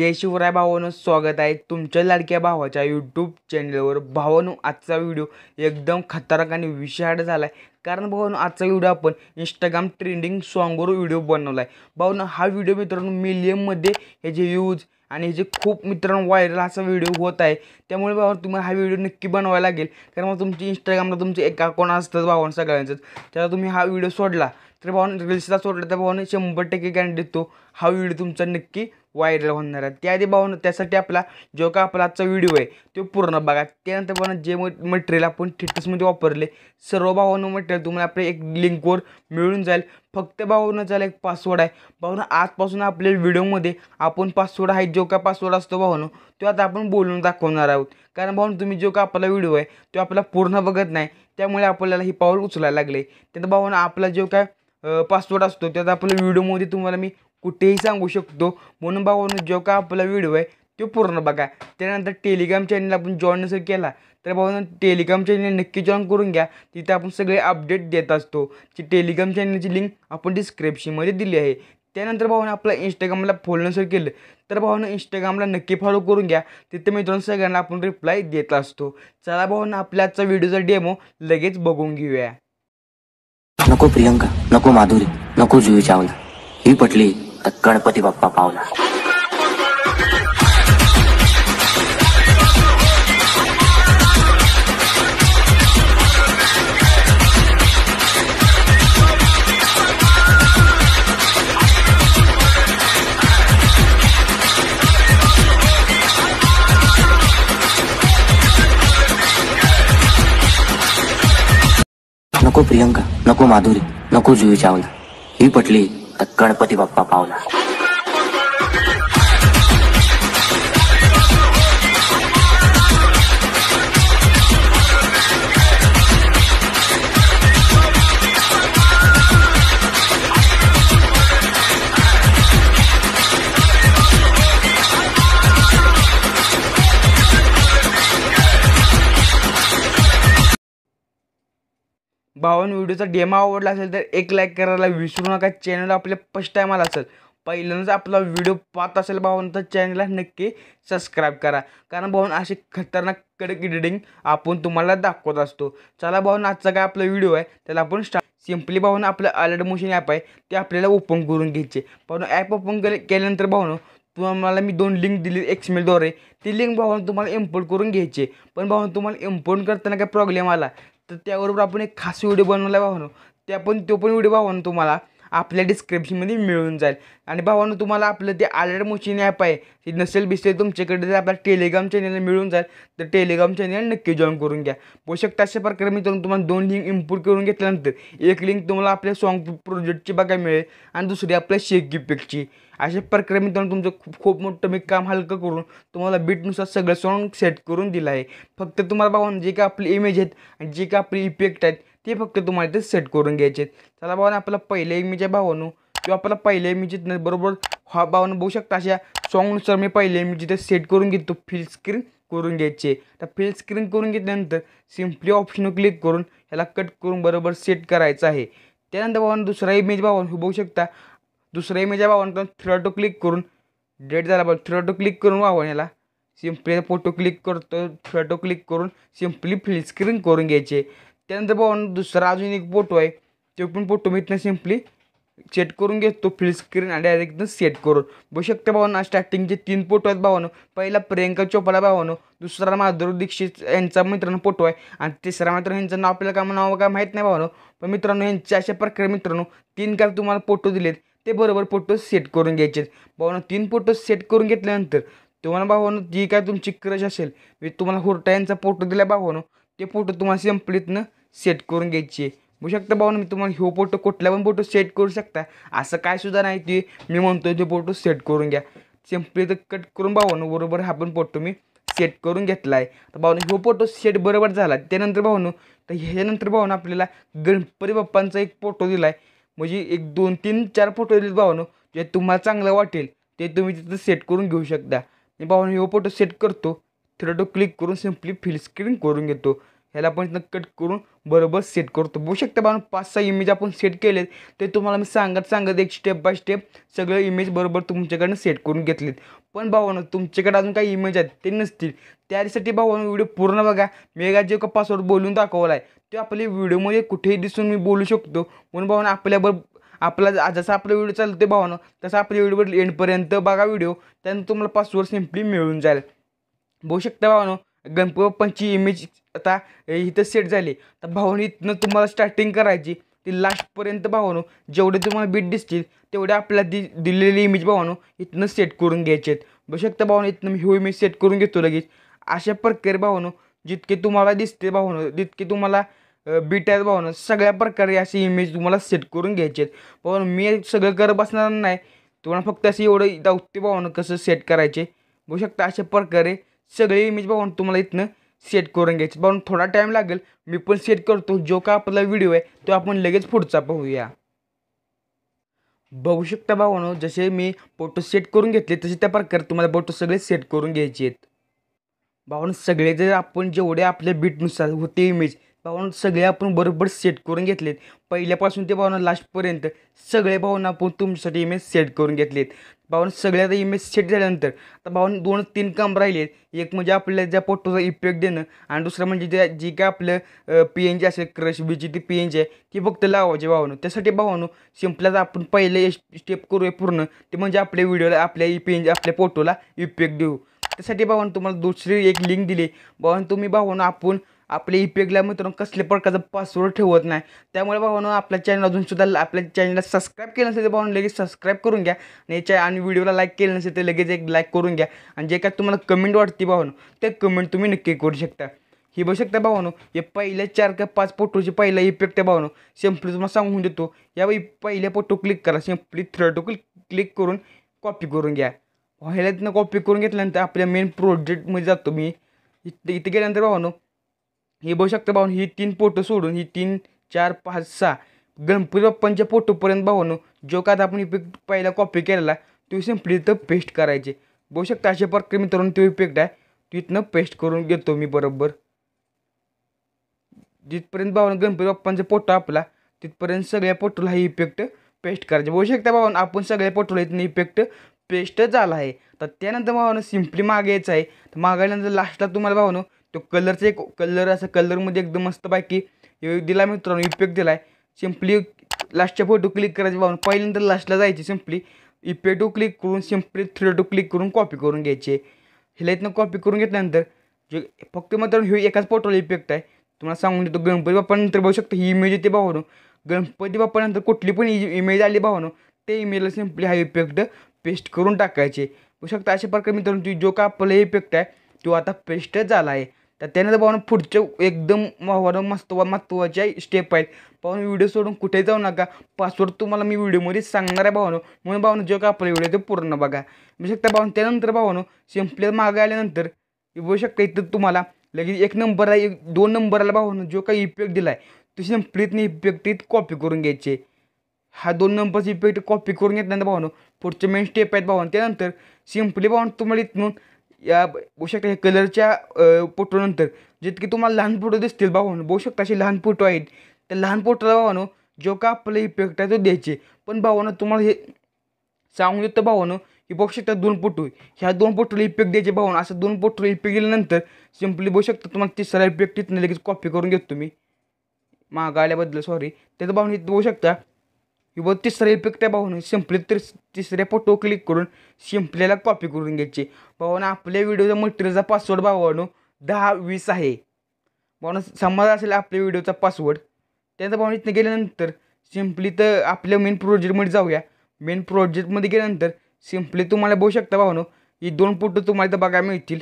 जय शिवराय भावानो स्वागत आहे तुमच्या लाडक्या भावाच्या यूट्यूब चॅनलवर भावानो आजचा व्हिडिओ एकदम खतरनाक आणि विषाड झाला आहे कारण भावानो आजचा व्हिडिओ आपण इंस्टाग्राम ट्रेंडिंग सॉन्गवर व्हिडिओ बनवला आहे भावानो हा व्हिडिओ मित्रांनो मिलियममध्ये जे यूज आणि जे खूप मित्रांनो व्हायरल असा व्हिडिओ होत आहे त्यामुळे बाबा तुम्हाला हा व्हिडिओ नक्की बनवायला लागेल कारण मग तुमची इंस्टाग्रामला तुमचे एक अकाउंट असतात भावानं सगळ्यांचंच त्याला तुम्ही हा व्हिडिओ सोडला तर भावानं रील्सला सोडला तर भावना शंभर टक्के गॅरंटी देतो हा व्हिडिओ तुमचा नक्की व्हायरल होणार आहे त्याआधी भावना त्यासाठी आपला जो काय आपला आजचा व्हिडिओ आहे तो पूर्ण बघा त्यानंतर पण जे मटेरियल आपण थिटसमध्ये वापरले सर्व भावानं मटेरियल तुम्हाला आपल्या एक लिंकवर मिळून जाईल फक्त भावनं झाला एक पासवर्ड आहे भावनं आजपासून आपल्या व्हिडिओमध्ये आपण पासवर्ड आहे जो का पासवर्ड असतो भावानं तो आता आपण बोलून दाखवणार आहोत कारण भाऊन तुम्ही जो काय आपला व्हिडिओ आहे तो आपला पूर्ण बघत नाही त्यामुळे आपल्याला ही पाऊल उचलायला लागले त्यानंतर भावनं आपला जो काय पासवर्ड असतो त्यात आपल्या व्हिडिओमध्ये तुम्हाला मी कुठेही सांगू शकतो म्हणून भावानं जो काय आपला व्हिडिओ आहे तो पूर्ण बघा त्यानंतर टेलिग्राम चॅनल आपण जॉईन जर केला तर बाबा टेलिग्राम चॅनल नक्की जॉईन करून घ्या तिथे आपण सगळे अपडेट देत असतो जी टेलिग्राम चॅनलची लिंक आपण डिस्क्रिप्शनमध्ये दिली आहे त्यानंतर भावानं आपला इंस्टाग्रामला फॉलो नसेल केलं तर भावानं इंस्टाग्रामला नक्की फॉलो करून घ्या तिथे मित्रांनो सगळ्यांना आपण रिप्लाय देत असतो चला भावानं आपल्या आजचा व्हिडिओचा डेमो लगेच बघून घेऊया नको प्रियंका नको माधुरी नको जुई चावला ही पटली तर गणपती बाप्पा पावला नको प्रियंका नको माधुरी नको जुई चावला ही पटली आता गणपती बाप्पा पावला व्हिडिओचा डेमा आवडला असेल तर एक लाईक करायला विसरू नका चॅनल आपले फर्स्ट टाईम आला असेल पहिल्यांदाच आपला व्हिडिओ पाहत असेल भावानं तर चॅनलला नक्की सबस्क्राईब करा कारण भाऊन अशी खतरनाक कडक एडिटिंग आपण तुम्हाला दाखवत असतो चला भाऊन आजचा काय आपला व्हिडिओ आहे त्याला आपण स्टार्ट सिम्पली भाऊन आपलं अलर्ट मोशन ॲप आहे ते आपल्याला ओपन करून घ्यायचे पण ॲप ओपन केल्यानंतर भाऊन तुम्हाला मी दोन लिंक दिली एक्समेलद्वारे ती लिंक भाऊन तुम्हाला इम्पोर्ट करून घ्यायचे पण भाऊन तुम्हाला इम्पोर्ट करताना काय प्रॉब्लेम आला तर त्याबरोबर आपण एक खास व्हिडिओ बनवला भावानो त्या पण तो पण व्हिडिओ पाहून तुम्हाला आपल्या डिस्क्रिप्शनमध्ये मिळून जाईल आणि भावानं तुम्हाला आपलं ते आलर्ट मोशन ॲप आहे ते नसेल बिसेल तुमच्याकडे जर आपल्या टेलिग्राम चॅनल मिळून जाईल तर टेलिग्राम चॅनल नक्की जॉईन करून घ्या पोषक तशा प्रकारे मी तुम्हाला दोन लिंक इम्पोर्ट करून घेतल्यानंतर एक लिंक तुम्हाला आपल्या सॉन्ग प्रोजेक्टची बघा मिळेल आणि दुसरी आपल्या शेक गिफ्टची अशा प्रकारे मी तुम्हाला तुमचं खूप खूप मोठं मी काम हलकं करून तुम्हाला बीटनुसार सगळं सॉन्ग सेट करून दिलं आहे फक्त तुम्हाला भावानं जे काही आपली इमेज आहेत आणि जे काही आपले इफेक्ट आहेत ते फक्त तुम्हाला इथे सेट करून घ्यायचे चला आपलं पहिले पहिल्या इमेज भावनो किंवा आपला पहिल्या जिथं बरोबर हा भावानं बघू शकता अशा सॉंगनुसार मी पहिले मी ते सेट करून घेतो फिल स्क्रीन करून घ्यायचे तर फिल स्क्रीन करून घेतल्यानंतर सिम्पली ऑप्शन क्लिक करून ह्याला कट करून बरोबर सेट करायचं आहे त्यानंतर बाबानं दुसरा इमेज भावान हे बघू शकता दुसरा इमेज भावानं थ्रड टू क्लिक करून डेट झाला बाबा थ्रड क्लिक करून भावान याला सिम्पली फोटो क्लिक करतो फोटो क्लिक करून सिम्पली फिल स्क्रीन करून घ्यायचे त्यानंतर भावानं दुसरा अजून एक फोटो आहे तो पण फोटो मी इथनं सिम्पली सेट करून घेतो फुल स्क्रीन आणि डायरेक्ट सेट करून बघू शकता ना स्टार्टिंगचे तीन फोटो आहेत भावानं पहिला प्रियंका चोपडा भावानं दुसरा माधुरी दीक्षित यांचा मित्रांनो फोटो आहे आणि तिसरा मित्रांनो यांचं नाव आपल्याला काय नाव काय माहीत नाही भावानं पण मित्रांनो यांच्या अशा प्रकारे मित्रांनो तीन काय तुम्हाला फोटो दिलेत ते बरोबर फोटो सेट करून घ्यायचे भावानं तीन फोटो सेट करून घेतल्यानंतर तुम्हाला भावानं जी काय तुमची क्रश असेल मी म्हणजे तुम्हाला हुरटा यांचा फोटो दिला भावानं ते फोटो तुम्हाला सिंपलीतनं सेट करून घ्यायची बघू शकता भाऊ मी तुम्हाला ह्यो फोटो कुठला पण फोटो सेट करू शकता असं काय सुद्धा नाही ती मी म्हणतो ते फोटो सेट करून घ्या सिम्पली तर कट करून भावानं बरोबर हा पण फोटो मी सेट करून घेतला आहे तर भावनं ह्यो फोटो सेट बरोबर झाला त्यानंतर भावनं तर ह्याच्यानंतर भाऊनं आपल्याला गणपती बाप्पांचा एक फोटो दिला आहे म्हणजे एक दोन तीन चार फोटो दिले भावानं जे तुम्हाला चांगलं वाटेल ते तुम्ही तिथं सेट करून घेऊ शकता मी भाऊन ह्यो फोटो सेट करतो थोडं क्लिक करून सिम्पली फिल स्क्रीन करून घेतो ह्याला पण कट करून बरोबर सेट करतो बघू शकता बाण पाच सहा इमेज आपण सेट केलेत ते तुम्हाला मी सांगत सांगत एक स्टेप बाय स्टेप सगळं इमेज बरोबर तुमच्याकडनं सेट करून घेतलेत पण भावानं तुमच्याकडे अजून काही इमेज आहेत ते नसतील त्यासाठी भावानं व्हिडिओ पूर्ण बघा मेगा जे का पासवर्ड बोलून दाखवला आहे तो आपल्या व्हिडिओमध्ये कुठेही दिसून मी बोलू शकतो म्हणून भावानं आपल्याबरोबर आपला जसा आपला व्हिडिओ चालतो भावानं तसा आपल्या व्हिडिओवर एंडपर्यंत बघा व्हिडिओ त्यानंतर तुम्हाला पासवर्ड सिम्पली मिळून जाईल बघू शकता भावानं गणपती बाप्पांची इमेज आता इथं सेट झाली तर भावानो इथनं तुम्हाला स्टार्टिंग करायची ती लास्टपर्यंत भावानो जेवढे तुम्हाला बीट दिसतील तेवढे आपल्याला दि दिलेली इमेज भावानो इथनं सेट करून घ्यायचे आहेत बघू शकता इथनं मी इमेज सेट करून घेतो लगेच अशा प्रकारे भावानो जितके तुम्हाला दिसते भावानो जितके तुम्हाला बीट आहेत भावानो सगळ्या प्रकारे अशी इमेज तुम्हाला सेट करून घ्यायचे आहेत भावानो मी सगळं करत बसणार नाही तुम्हाला फक्त असं एवढं दावते भावानं कसं सेट करायचे बघू शकता अशा प्रकारे सगळे इमेज भावानं तुम्हाला इथनं सेट करून घ्यायचं पण थोडा टाईम लागेल मी पण सेट करतो जो का आपला व्हिडिओ आहे तो आपण लगेच पुढचा पाहूया बघू शकता भावानो जसे मी फोटो सेट करून घेतले तसे त्या प्रकारे तुम्हाला फोटो सगळे सेट करून घ्यायचे आहेत भावानो सगळे जर आपण जेवढे आपल्या बीटनुसार होते इमेज भावानं सगळे आपण बरोबर सेट करून घेतलेत पहिल्यापासून ते भावना लास्टपर्यंत सगळे भावना आपण तुमच्यासाठी इमेज सेट करून घेतलेत भावानं सगळ्यात इमेज सेट झाल्यानंतर आता भावानं दोन तीन काम राहिले एक म्हणजे आपल्याला ज्या फोटोचा इफेक्ट देणं आणि दुसरं म्हणजे ज्या जे काय आपलं पी एन जी असेल क्रश बीची ती पी एन जी आहे ती फक्त लावायचे भावानं त्यासाठी भावानो सिम्पलच आपण पहिले स्टेप करूया पूर्ण ते म्हणजे आपल्या व्हिडिओला आपल्या पी एन जी आपल्या फोटोला इफेक्ट देऊ त्यासाठी भावानं तुम्हाला दुसरी एक लिंक दिली भावानं तुम्ही भावानं आपण पी इपेकला e मित्रांनो कसल्या प्रकारचा पासवर्ड ठेवत नाही त्यामुळे भावानं आपल्या चॅनल अजूनसुद्धा आपल्या चॅनलला सबस्क्राईब केलं नसेल तर भावानं लगेच सबस्क्राईब करून घ्या आणि याच्या आणि व्हिडिओला लाईक केलं नसेल तर लगेच एक लाईक करून घ्या आणि जे काय तुम्हाला कमेंट वाटते भावानं ते कमेंट तुम्ही नक्की करू शकता ही बघू शकता भावानो हे पहिल्या चार का पाच फोटोचे पहिला इफेक्ट आहे भावानो सिम्पली तुम्हाला सांगून देतो या पहिल्या फोटो क्लिक करा सिम्पली थर्ड क्लिक क्लिक करून कॉपी करून घ्या व्हायला कॉपी करून घेतल्यानंतर आपल्या मेन प्रोजेक्टमध्ये जातो मी इथं इथं गेल्यानंतर भावानो हे बघू भाऊन ही तीन पोटं सोडून ही तीन चार पाच सहा गणपती बाप्पांच्या पोटोपर्यंत भावानो जो का आपण इफेक्ट पहिला कॉपी केलेला तो सिम्पली इथं पेस्ट करायचे बघू शकता अशा प्रकारे मित्रांनो तो इफेक्ट आहे तो इथनं पेस्ट करून घेतो मी बरोबर जिथपर्यंत भावानं गणपती बाप्पांचा पोटो आपला तिथपर्यंत सगळ्या पोटोला ही इफेक्ट पेस्ट करायचे बघू शकता भावानं आपण सगळ्या पोटोला इथनं इफेक्ट पेस्ट झाला आहे तर त्यानंतर भावानं सिम्पली मागायचं आहे तर मागायल्यानंतर लास्टला तुम्हाला भावानं तो कलरचा एक कलर असं कलरमध्ये एकदम मस्त बाकी दिला मित्रांनो इफेक्ट दिला आहे सिम्पली लास्टच्या फोटो क्लिक करायचे पाहून पहिल्यांदा लास्टला जायचे सिम्पली टू क्लिक करून सिम्पली टू क्लिक करून कॉपी करून घ्यायचे ह्याला इथनं कॉपी करून घेतल्यानंतर जे फक्त मित्रांनो हे एकाच फोटोला इफेक्ट आहे तुम्हाला सांगून देतो गणपती बाप्पानंतर बघू शकतो ही इमेज येते भावानो गणपती बाप्पानंतर कुठली पण इमेज आली भावानो ते इमेजला सिम्पली हा इफेक्ट पेस्ट करून टाकायचे बघू शकता अशा प्रकारे मित्रांनो जो का आपला इफेक्ट आहे तो आता पेस्ट झाला आहे तर त्यानंतर पाहून पुढच्या एकदम महत्वा मस्त महत्त्वाच्या स्टेप आहेत पाहून व्हिडिओ सोडून कुठे जाऊ नका पासवर्ड तुम्हाला मी व्हिडिओमध्ये सांगणार आहे भावानो म्हणून भावानो जो का आपला व्हिडिओ तो पूर्ण बघा मी शकता पाहून त्यानंतर भावानो सिम्पली मागे आल्यानंतर बघू शकता इथं तुम्हाला लगेच एक नंबर आहे एक दोन नंबरला भावानो जो काही इफेक्ट दिला आहे तो इफेक्ट इफेक्टीत कॉपी करून घ्यायचे हा दोन नंबरचा इफेक्ट कॉपी करून घेतल्यानंतर भावानो पुढचे मेन स्टेप आहेत भावानो त्यानंतर सिम्पली भावन तुम्हाला इथून या बघू शकता हे कलरच्या फोटोनंतर जितके तुम्हाला लहान फोटो दिसतील भावानं बघू शकता असे लहान फोटो आहेत त्या लहान फोटोला भावानो जो का आपला इफेक्ट आहे तो द्यायचे पण भावानं तुम्हाला हे सांगू देतं भावानो की बघू शकता दोन फोटो ह्या दोन फोटोला इफेक्ट द्यायचे भावानं असं दोन फोटोला इफेक्ट दिल्यानंतर सिम्पली बघू शकता तुम्हाला तिसरा इफेक्ट तिथनं लगेच कॉपी करून घेतो मी मागा आल्याबद्दल सॉरी त्याचं भावना बघू शकता किंवा तिसरा इफेक्ट आहे भावानं सिंपली तिस तिसऱ्या फोटो क्लिक करून शिंपल्याला कॉपी करून घ्यायचे भावानं आपल्या व्हिडिओचा मटेरियलचा पासवर्ड भावानो दहा वीस आहे भाऊन समज असेल आपल्या व्हिडिओचा पासवर्ड त्यानंतर भाऊन इथनं गेल्यानंतर सिम्पली तर आपल्या मेन प्रोजेक्टमध्ये जाऊया मेन प्रोजेक्टमध्ये गेल्यानंतर सिंपली तुम्हाला बघू शकता भावानो ही दोन फोटो तुम्हाला इथं बघायला मिळतील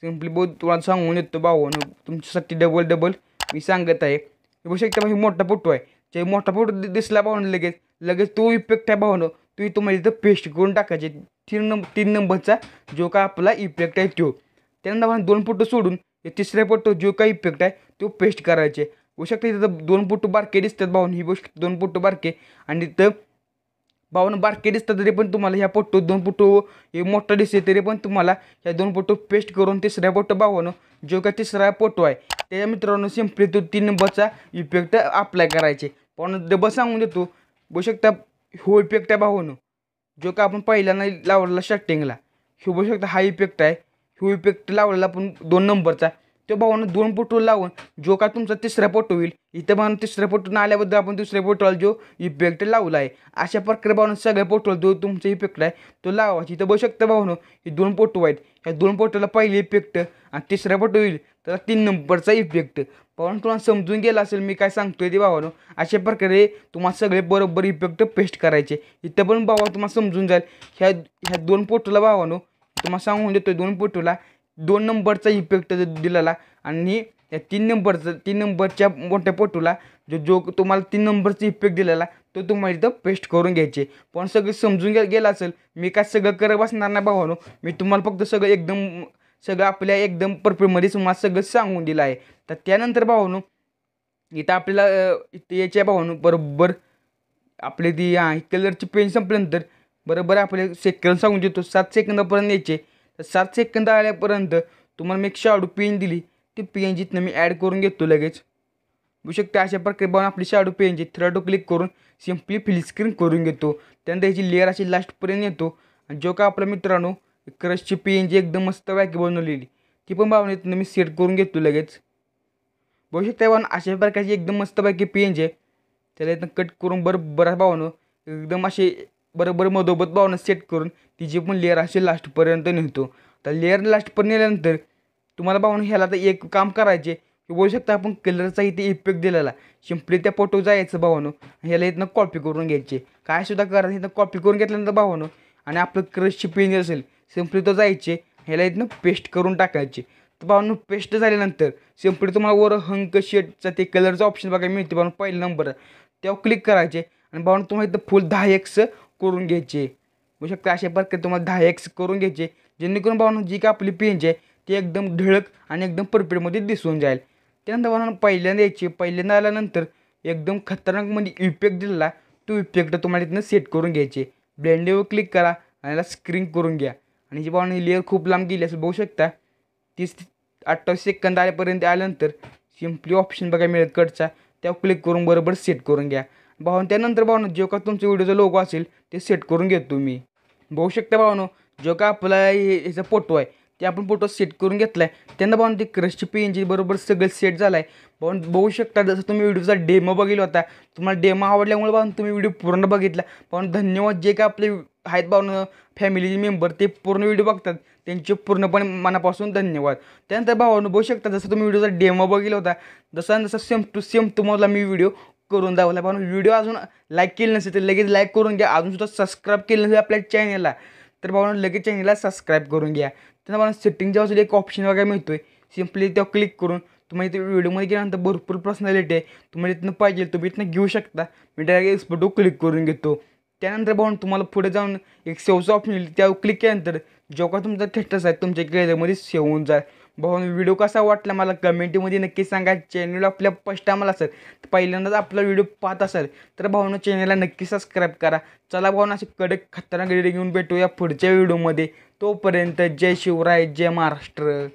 सिंपली बघ तुम्हाला सांगून येतो भावानो तुमच्यासाठी डबल डबल मी सांगत आहे बघू शकता हे मोठा फोटो आहे जे मोठा फोटो दिसला भावनं लगेच लगेच तो इफेक्ट आहे भावनं तो इथं म्हणजे इथं पेस्ट करून टाकायचे तीन नंबर तीन नंबरचा जो का आपला इफेक्ट आहे तो त्यानंतर भावना दोन फोटो सोडून तिसऱ्या फोटो जो काही इफेक्ट आहे तो पेस्ट करायचे होऊ शकते तिथं दोन फोटो बारके दिसतात भावन ही गोष्ट दोन फोटो बारके आणि तिथं बावन बारके दिसतात तरी पण तुम्हाला ह्या फोटो दोन फोटो हे मोठं दिसते तरी पण तुम्हाला ह्या दोन फोटो पेस्ट करून तिसऱ्या फोटो बावन जो का तिसरा फोटो आहे त्याच्या मित्रांनो सिम्पली तो तीन नंबरचा इफेक्ट अप्लाय करायचे पण डबल सांगून देतो बघू शकता हो इफेक्ट आहे बावन जो का आपण पहिल्यांदा लावलेला स्टार्टिंगला हे बघू शकता हा इफेक्ट आहे ह्यू हो इफेक्ट लावलेला आपण दोन नंबरचा तो भावानं दोन पोटोल लावून जो का तुमचा तिसरा पोटो होईल इथं भावानं तिसऱ्या पोटून आल्याबद्दल आपण दुसऱ्या पोटोला जो इफेक्ट लावला आहे अशा प्रकारे भावानं सगळ्या पोटोला जो तुमचा इफेक्ट आहे तो लावायची इथं बघू शकता भावानं हे दोन पोटू आहेत ह्या दोन पोटोला पहिले इफेक्ट आणि तिसऱ्या पोटो होईल त्याला तीन नंबरचा इफेक्ट पण तुम्हाला समजून गेला असेल मी काय सांगतोय ते भावानं अशा प्रकारे तुम्हाला सगळे बरोबर इफेक्ट पेस्ट करायचे इथं पण भावा तुम्हाला समजून जाईल ह्या ह्या दोन पोटोला भावानो तुम्हाला सांगून देतो दोन पोटोला दोन नंबरचा इफेक्ट दिलेला आणि त्या तीन नंबरचं तीन नंबरच्या मोठ्या पोटूला जो जो तुम्हाला तीन नंबरचा इफेक्ट दिलेला तो तुम्हाला इथं पेस्ट करून घ्यायचे पण सगळं समजून गे गेलं असेल मी काय सगळं करत बसणार नाही भावानो मी तुम्हाला फक्त सगळं एकदम सगळं आपल्या एकदम परफेक्टमध्ये तुम्हाला सगळं सांगून दिलं आहे तर त्यानंतर भावानो इथं आपल्याला इथं याच्या भावानो बरोबर आपले ती हां कलरची पेन संपल्यानंतर बरोबर आपले सेकंद सांगून देतो सात सेकंदापर्यंत यायचे तर सात सेकंद आल्यापर्यंत तुम्हाला मी एक शाडू पेन दिली ती पेन जिथनं मी ॲड करून घेतो लगेच बघू शकते अशा प्रकारे बघून आपली शाडू जी थ्रेडो क्लिक करून सिम्पली फिलस्क्रीन करून घेतो त्यानंतर ह्याची लेअर अशी लास्टपर्यंत येतो आणि जो का आपला मित्रांनो क्रशची पेन जी एकदम मस्त वॅकी बनवलेली ती पण बाबा इथनं मी सेट करून घेतो लगेच बघू शकते भावना अशा प्रकारची एकदम मस्त पैकी जी आहे त्याला इथनं कट करून बरं बऱ्याच भावनं एकदम असे बरोबर मधोबत भावना सेट करून जी पण लेअर असे लास्टपर्यंत नेतो तर लेअर लास्टपर्यंत नेल्यानंतर तुम्हाला भावना ह्याला तर एक काम करायचे की बोलू शकता आपण कलरचा इथे इफेक्ट दिलेला शिंपली त्या फोटो जायचं भावानो ह्याला इथनं कॉपी करून घ्यायचे काय सुद्धा करायचं इथं कॉपी करून घेतल्यानंतर भावानो आणि आपलं क्रशची पेन असेल सिंपली तो जायचे ह्याला इथनं पेस्ट करून टाकायचे तर भावानो पेस्ट झाल्यानंतर सिंपली तुम्हाला वर हंक शेडचा ते कलरचा ऑप्शन बघायला मिळते बाबा पहिला नंबर तेव्हा क्लिक करायचे आणि भावानो तुम्हाला इथं फुल दहा एक्स करून घ्यायचे होऊ शकतं अशा प्रकारे तुम्हाला दहा एक्स करून घ्यायचे जेणेकरून बाबांनो जी काय आपली पेंज आहे ती एकदम ढळक आणि एकदम परफेक्टमध्ये दिसून जाईल त्यानंतर बाबांनो पहिल्यांदा यायची पहिल्यांदा आल्यानंतर एकदम खतरनाक म्हणजे इफेक्ट दिलेला तो इफेक्ट तुम्हाला इथनं सेट करून घ्यायचे ब्लेंडेवर क्लिक करा आणि याला स्क्रीन करून घ्या आणि जी बाबांनी लेअर खूप लांब गेली असं बघू शकता तीस अठ्ठावीस सेकंद आल्यापर्यंत आल्यानंतर सिम्पली ऑप्शन बघा मिळेल कटचा त्यावर क्लिक करून बरोबर सेट करून घ्या भावन त्यानंतर भावनं जो का तुमचं व्हिडिओचा लोगो असेल ते सेट करून घेतो मी बघू शकता भावनो जो का आपला ह्याचा फोटो आहे ते आपण फोटो सेट करून घेतला आहे त्यांना भावना ते क्रशची एनजी बरोबर सगळं सेट झालं आहे भावन बघू शकता जसं तुम्ही व्हिडिओचा डेमो बघितला होता तुम्हाला डेमो आवडल्यामुळे भावून तुम्ही व्हिडिओ पूर्ण बघितला पण धन्यवाद जे का आपले आहेत भावनं फॅमिलीचे मेंबर ते पूर्ण व्हिडिओ बघतात त्यांचे पूर्णपणे मनापासून धन्यवाद त्यानंतर भावानुभवू बघू शकता जसं तुम्ही व्हिडिओचा डेमो बघितला होता जसा जसा सेम टू सेम तुम्हाला मी व्हिडिओ करून दाखवला पण व्हिडिओ अजून लाईक केली नसेल तर लगेच लाईक करून घ्या अजूनसुद्धा सबस्क्राईब केलं नसेल आपल्या चॅनलला तर बाबा लगेच चॅनलला सबस्क्राईब करून घ्या तर सेटिंग सेटिंगच्या बाजूला एक ऑप्शन वगैरे मिळतो आहे सिम्पली त्यावर क्लिक करून तुम्हाला इथे व्हिडिओमध्ये गेल्यानंतर भरपूर पर्सनॅलिटी आहे तुम्हाला इथनं पाहिजे तुम्ही इथनं घेऊ शकता मी डायरेक्ट फोटो क्लिक करून घेतो त्यानंतर बघून तुम्हाला पुढे जाऊन एक सेवचं ऑप्शन येईल त्यावर क्लिक केल्यानंतर जेव्हा तुमचा थेटस आहे तुमच्या गॅलरीमध्ये सेव होऊन जाईल भाऊ व्हिडिओ कसा वाटला मला कमेंटमध्ये नक्की सांगा चॅनल आपल्या फर्स्ट आम्हाला असेल तर पहिल्यांदाच आपला व्हिडिओ पाहत असेल तर भाऊनं चॅनलला नक्की सबस्क्राईब करा चला भाऊन असे कडक खतरनाक रेडी घेऊन भेटूया पुढच्या व्हिडिओमध्ये तोपर्यंत जय शिवराय जय महाराष्ट्र